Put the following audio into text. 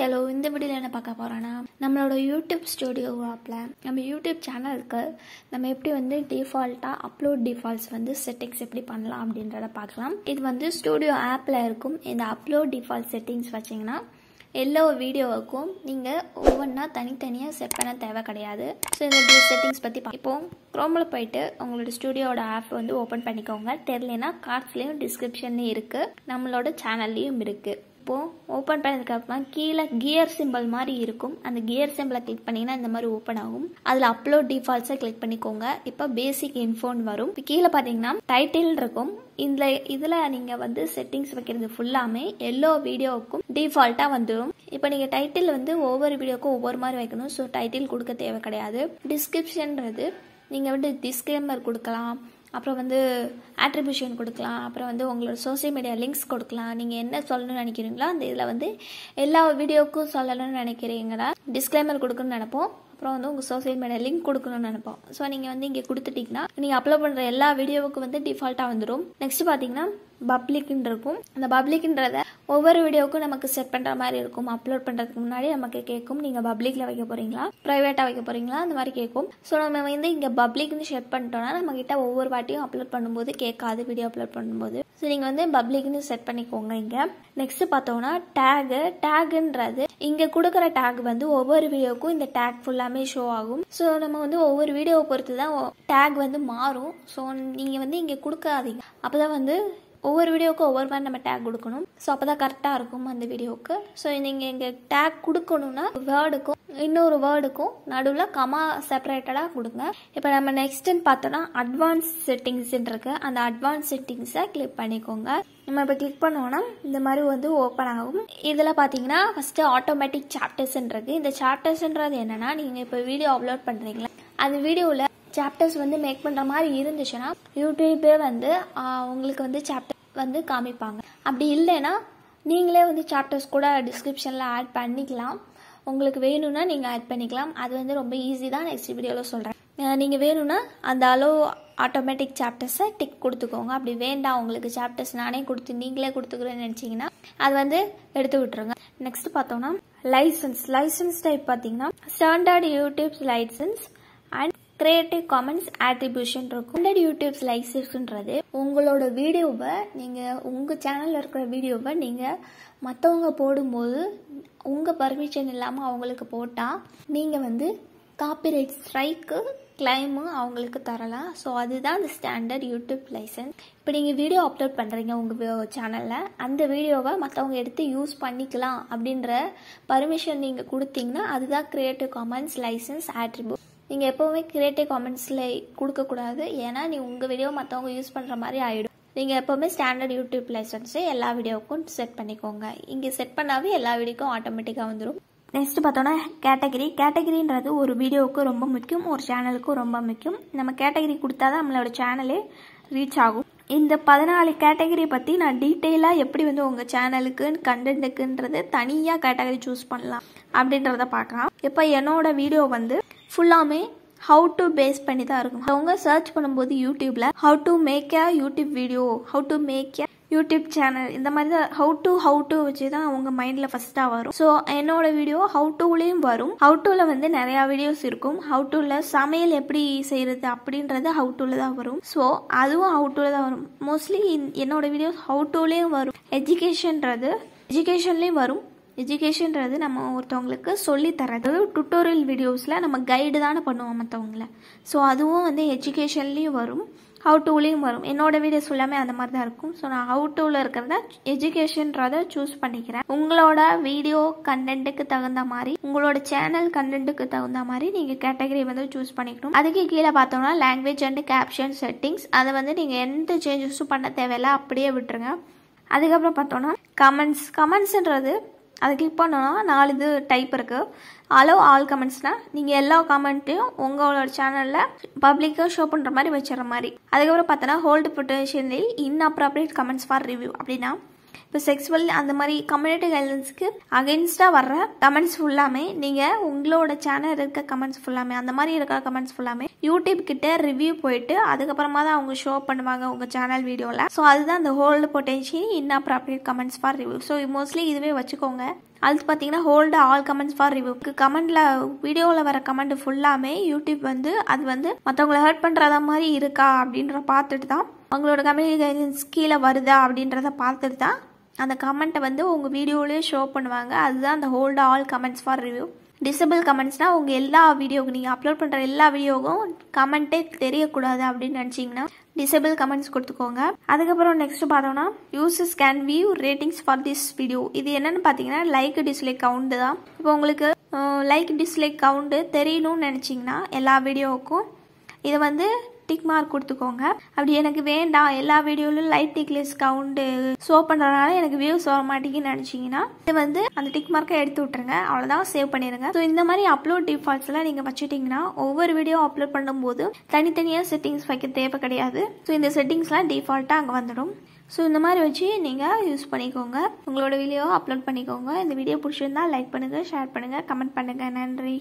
hello இந்த வீடியோவில் என்ன பார்க்க போகிறேன்னா நம்மளோட யூடியூப் ஸ்டுடியோ ஆப்பில் நம்ம யூடியூப் சேனலுக்கு நம்ம எப்படி வந்து டிஃபால்ட்டாக அப்லோட் டிஃபால்ட்ஸ் வந்து செட்டிங்ஸ் எப்படி பண்ணலாம் அப்படின்றத பார்க்கலாம் இது வந்து ஸ்டுடியோ ஆப்பில் இருக்கும் இந்த அப்லோட் டிஃபால்ட் செட்டிங்ஸ் வச்சிங்கன்னா எல்லா வீடியோவுக்கும் நீங்கள் ஒவ்வொன்றா தனித்தனியாக செட் பண்ண தேவை கிடையாது ஸோ இந்த செட்டிங்ஸ் பற்றி பார்ப்போம் க்ரோமில் போயிட்டு உங்களோட ஸ்டுடியோட ஆப் வந்து ஓப்பன் பண்ணிக்கோங்க தெரிலனா கார்ட்ஸ்லேயும் டிஸ்கிரிப்ஷன்லேயும் இருக்குது நம்மளோட சேனல்லையும் இருக்குது இப்போது ஓப்பன் அப்புறமா கீழே கியர் சிம்பிள் மாதிரி இருக்கும் அந்த கியர் சிம்பிளை கிளிக் பண்ணிங்கன்னா இந்த மாதிரி ஓப்பன் ஆகும் அதில் அப்லோட் டிஃபால்ட்ஸை கிளிக் பண்ணிக்கோங்க இப்போ பேசிக் இன்ஃபோன் வரும் கீழே பார்த்தீங்கன்னா டைட்டில் இருக்கும் இந்த இதில் நீங்கள் வந்து செட்டிங்ஸ் வைக்கிறது ஃபுல்லாமே எல்லோ வீடியோவுக்கும் டிஃபால்ட்டாக வந்துடும் இப்போ நீங்கள் டைட்டில் வந்து ஒவ்வொரு வீடியோக்கும் ஒவ்வொரு மாதிரி வைக்கணும் ஸோ டைட்டில் கொடுக்க தேவை கிடையாது டிஸ்கிரிப்ஷன்றது நீங்கள் வந்து டிஸ்கிளைமர் கொடுக்கலாம் அப்புறம் வந்து ஆட்ரிபியூஷன் கொடுக்கலாம் அப்புறம் வந்து உங்களோட சோசியல் மீடியா லிங்க்ஸ் கொடுக்கலாம் நீங்கள் என்ன சொல்லணும்னு நினைக்கிறீங்களோ அந்த இதில் வந்து எல்லா வீடியோவுக்கும் சொல்லணும்னு நினைக்கிறீங்களா டிஸ்க்ளைமர் கொடுக்கணும்னு நினைப்போம் அப்புறம் வந்து உங்கள் சோசியல் மீடியா லிங்க் கொடுக்கணும்னு நினைப்போம் ஸோ நீங்கள் வந்து இங்கே கொடுத்துட்டிங்கன்னா நீங்கள் அப்லோட் பண்ணுற எல்லா வீடியோவுக்கும் வந்து டிஃபால்ட்டாக வந்துடும் நெக்ஸ்ட் பார்த்தீங்கன்னா பப்ளிக்ன்னு இருக்கும் அந்த பப்ளிக்ன்றத ஒவ்வொரு வீடியோவுக்கும் நமக்கு செட் பண்ணுற மாதிரி இருக்கும் அப்லோட் பண்ணுறதுக்கு முன்னாடி நமக்கு கேட்கும் நீங்கள் பப்ளிக்கில் வைக்க போகிறீங்களா ப்ரைவேட்டாக வைக்க போகிறீங்களா அந்த மாதிரி கேட்கும் ஸோ நம்ம வந்து இங்கே பப்ளிக்னு செட் பண்ணிட்டோம்னா நம்மக்கிட்ட ஒவ்வொரு வாட்டியும் அப்லோட் பண்ணும்போது கேட்காது வீடியோ அப்லோட் பண்ணும்போது ஸோ நீங்கள் வந்து பப்ளிக்னு செட் பண்ணிக்கோங்க இங்கே நெக்ஸ்ட் பார்த்தோம்னா டேகு டேகுன்றது இங்கே கொடுக்குற டேக் வந்து ஒவ்வொரு வீடியோக்கும் இந்த டேக் ஃபுல்லாக எல்லாமே ஷோ ஆகும் ஸோ நம்ம வந்து ஒவ்வொரு வீடியோவை பொறுத்து தான் டேக் வந்து மாறும் ஸோ நீங்கள் வந்து இங்கே கொடுக்காதீங்க அப்போ தான் வந்து ஒவ்வொரு வீடியோக்கும் ஒவ்வொரு மாதிரி நம்ம டேக் கொடுக்கணும் ஸோ அப்போ தான் கரெக்டாக இருக்கும் அந்த வீடியோவுக்கு ஸோ நீங்கள் இங்கே டேக் கொடுக்கணும்னா வேர்டுக்கும் இன்னொரு வேர்டுக்கும் நடுவில் கமா செப்பரேட்டடாக கொடுங்க இப்போ நம்ம நெக்ஸ்ட்டுன்னு பார்த்தோன்னா அட்வான்ஸ் செட்டிங்ஸ் இருக்கு அந்த அட்வான்ஸ் செட்டிங்ஸை கிளிக் பண்ணிக்கோங்க நம்ம இப்போ கிளிக் பண்ணோன்னா இந்த மாதிரி வந்து ஓப்பன் ஆகும் இதில் பார்த்தீங்கன்னா ஃபஸ்ட்டு ஆட்டோமேட்டிக் இருக்கு இந்த சாப்டர்ஸ்ன்றது என்னென்னா நீங்கள் இப்போ வீடியோ அப்லோட் பண்ணுறீங்களா அந்த வீடியோவில் சாப்டர்ஸ் வந்து மேக் பண்ணுற மாதிரி இருந்துச்சுன்னா யூடியூபே வந்து உங்களுக்கு வந்து சாப்டர் வந்து காமிப்பாங்க அப்படி இல்லைன்னா நீங்களே வந்து சாப்டர்ஸ் கூட டிஸ்கிரிப்ஷனில் ஆட் பண்ணிக்கலாம் உங்களுக்கு வேணும்னா நீங்கள் ஆட் பண்ணிக்கலாம் அது வந்து ரொம்ப ஈஸி தான் நெக்ஸ்ட் வீடியோவில் சொல்கிறேன் நீங்கள் வேணும்னா அந்த அளவு ஆட்டோமேட்டிக் சாப்டர்ஸை டிக் கொடுத்துக்கோங்க அப்படி வேண்டாம் உங்களுக்கு சாப்டர்ஸ் நானே கொடுத்து நீங்களே கொடுத்துக்கிறேன்னு நினச்சிங்கன்னா அது வந்து எடுத்து விட்டுருங்க நெக்ஸ்ட் பார்த்தோம்னா லைசன்ஸ் லைசன்ஸ் டைப் பார்த்தீங்கன்னா standard YouTube license creative commons attribution இருக்கும் ஹண்ட்ரட் யூடியூப்ஸ் லைசன்ஸ்ன்றது உங்களோட வீடியோவை நீங்கள் உங்கள் சேனலில் இருக்கிற வீடியோவை நீங்கள் மற்றவங்க போடும்போது உங்கள் பர்மிஷன் இல்லாமல் அவங்களுக்கு போட்டால் நீங்கள் வந்து காப்பிரைட் ஸ்ட்ரைக்கு கிளைமு அவங்களுக்கு தரலாம் ஸோ அதுதான் அந்த ஸ்டாண்டர்ட் யூடியூப் லைசன்ஸ் இப்போ நீங்கள் வீடியோ அப்லோட் பண்ணுறீங்க உங்கள் சேனலில் அந்த வீடியோவை மற்றவங்க எடுத்து யூஸ் பண்ணிக்கலாம் அப்படின்ற பர்மிஷன் நீங்கள் கொடுத்தீங்கன்னா அதுதான் க்ரியேட்டிவ் காமன்ஸ் லைசன்ஸ் ஆட்ரிபியூட் நீங்கள் எப்போவுமே கிரியேட்டிவ் காமெண்ட்ஸில் கொடுக்கக்கூடாது ஏன்னா நீ உங்கள் வீடியோ மற்றவங்க யூஸ் பண்ணுற மாதிரி ஆகிடும் நீங்கள் எப்போவுமே ஸ்டாண்டர்ட் யூடியூப் லைசன்ஸை எல்லா வீடியோவுக்கும் செட் பண்ணிக்கோங்க இங்கே செட் பண்ணாவே எல்லா வீடியோக்கும் ஆட்டோமேட்டிக்காக வந்துடும் நெக்ஸ்ட் பார்த்தோன்னா கேட்டகரி கேட்டகிரின்றது ஒரு வீடியோவுக்கு ரொம்ப முக்கியம் ஒரு சேனலுக்கும் ரொம்ப முக்கியம் நம்ம கேட்டகரி கொடுத்தா தான் நம்மளோட சேனலே ரீச் ஆகும் இந்த பதினாலு கேட்டகிரி பற்றி நான் டீட்டெயிலாக எப்படி வந்து உங்கள் சேனலுக்குன்னு கண்டென்ட்டுக்குன்றது தனியாக கேட்டகரி சூஸ் பண்ணலாம் அப்படின்றத பார்க்கலாம் இப்போ என்னோட வீடியோ வந்து ஃபுல்லாமே ஹவு டு பேஸ் பண்ணி தான் இருக்கும் அவங்க சர்ச் பண்ணும்போது யூடியூப்பில் how to make a YouTube video how to make a YouTube channel இந்த மாதிரி தான் ஹவு டு ஹவு டு வச்சு தான் அவங்க மைண்டில் ஃபஸ்ட்டாக வரும் ஸோ என்னோட வீடியோ ஹவு டூலேயும் வரும் ஹவு டூவில் வந்து நிறையா வீடியோஸ் இருக்கும் ஹவு டூவில் சமையல் எப்படி செய்கிறது அப்படின்றது ஹவு டூவில் தான் வரும் ஸோ அதுவும் ஹவு டூவில் தான் வரும் மோஸ்ட்லி என்னோட வீடியோஸ் ஹவு டூலேயும் வரும் எஜுகேஷன்றது எஜுகேஷன்லேயும் வரும் எஜுகேஷன்றது நம்ம ஒருத்தவங்களுக்கு சொல்லித்தரது டுட்டோரியல் வீடியோஸில் நம்ம கைடு தானே பண்ணுவோம் மற்றவங்கள ஸோ அதுவும் வந்து எஜுகேஷன்லேயும் வரும் ஹவு டூலேயும் வரும் என்னோடய வீடியோஸ் எல்லாமே அந்த மாதிரி தான் இருக்கும் ஸோ நான் ஹவு டூவில் இருக்கிறத எஜுகேஷன்றத சூஸ் பண்ணிக்கிறேன் உங்களோட வீடியோ கண்டென்ட்டுக்கு தகுந்த மாதிரி உங்களோட சேனல் கண்டென்ட்டுக்கு தகுந்த மாதிரி நீங்கள் கேட்டகரி வந்து சூஸ் பண்ணிக்கணும் அதுக்கு கீழே பார்த்தோம்னா லாங்குவேஜ் அண்ட் கேப்ஷன் செட்டிங்ஸ் அதை வந்து நீங்கள் எந்த சேஞ்சஸும் பண்ண தேவையில்ல அப்படியே விட்டுருங்க அதுக்கப்புறம் பார்த்தோன்னா கமெண்ட்ஸ் கமெண்ட்ஸுன்றது அதை கிளிக் பண்ணோன்னா நாலு இது டைப் இருக்குது அலோவ் ஆல் கமெண்ட்ஸ்னால் நீங்கள் எல்லா கமெண்ட்டையும் உங்களோட சேனலில் பப்ளிக்காக ஷோ பண்ணுற மாதிரி வச்சுற மாதிரி அதுக்கப்புறம் பார்த்தோன்னா hold potential inappropriate comments for review அப்படின்னா இப்போ செக்ஸுவல் அந்த மாதிரி கம்யூனிட்டி ஹெல்த்ஸ்க்கு அகென்ஸ்டாக வர்ற கமெண்ட்ஸ் ஃபுல்லாமே நீங்கள் உங்களோட சேனல் இருக்க கமெண்ட்ஸ் ஃபுல்லாமே அந்த மாதிரி இருக்கிற கமெண்ட்ஸ் ஃபுல்லாமே யூடியூப் கிட்ட ரிவ்யூ போயிட்டு அதுக்கப்புறமா தான் அவங்க ஷோ பண்ணுவாங்க உங்கள் சேனல் வீடியோவில் ஸோ அதுதான் அந்த hold potential inappropriate comments for review so mostly இதுவே வச்சுக்கோங்க அது பார்த்தீங்கன்னா ஹோல்டு ஆல் கமெண்ட்ஸ் ஃபார் ரிவ்யூக்கு கமெண்டில் வீடியோவில் வர கமெண்ட் ஃபுல்லாமே யூடியூப் வந்து அது வந்து மற்றவங்களை ஹர்ட் பண்ணுறதா மாதிரி இருக்கா அப்படின்ற பார்த்துட்டு தான் அவங்களோட கம்யூனிட்டி கைடன்ஸ் கீழே வருதா அப்படின்றத பார்த்துட்டு தான் அந்த கமெண்ட்டை வந்து உங்கள் வீடியோலேயே ஷோ பண்ணுவாங்க அதுதான் அந்த hold all comments for review disable கமெண்ட்ஸ்னால் உங்கள் எல்லா வீடியோக்கும் நீங்கள் அப்லோட் பண்ணுற எல்லா வீடியோவுக்கும் கமெண்ட்டே தெரியக்கூடாது அப்படின்னு நினச்சிங்கன்னா டிசபிள் கமெண்ட்ஸ் கொடுத்துக்கோங்க அதுக்கப்புறம் நெக்ஸ்ட் பார்த்தோம்னா யூசஸ் can view ratings for this video இது என்னன்னு பார்த்தீங்கன்னா லைக் டிஸ்லைக் கவுண்ட் தான் இப்போ உங்களுக்கு லைக் டிஸ்லைக் கவுண்டு தெரியணும்னு நினச்சிங்கன்னா எல்லா வீடியோவுக்கும் இதை வந்து டிக் மார்க் கொடுத்துக்கோங்க அப்படி எனக்கு வேண்டாம் எல்லா வீடியோலையும் லைட் டிக்லெஸ் கவுண்டு ஷோ பண்ணுறதுனால எனக்கு வியூஸ் வர மாட்டேங்குன்னு நினச்சிங்கன்னா இது வந்து அந்த டிக் மார்க்கை எடுத்து விட்டுருங்க அவ்வளோதான் சேவ் பண்ணிடுங்க ஸோ இந்த மாதிரி அப்லோட் டிஃபால்ட்ஸ்லாம் நீங்கள் வச்சுட்டிங்கன்னா ஒவ்வொரு வீடியோ அப்லோட் பண்ணும்போது தனித்தனியாக செட்டிங்ஸ் வைக்க தேவை கிடையாது ஸோ இந்த செட்டிங்ஸ்லாம் டிஃபால்ட்டாக அங்கே வந்துடும் ஸோ இந்த மாதிரி வச்சு நீங்கள் யூஸ் பண்ணிக்கோங்க உங்களோட வீடியோவை அப்லோட் பண்ணிக்கோங்க இந்த வீடியோ பிடிச்சிருந்தா லைக் பண்ணுங்கள் ஷேர் பண்ணுங்கள் கமெண்ட் பண்ணுங்கள் நன்றி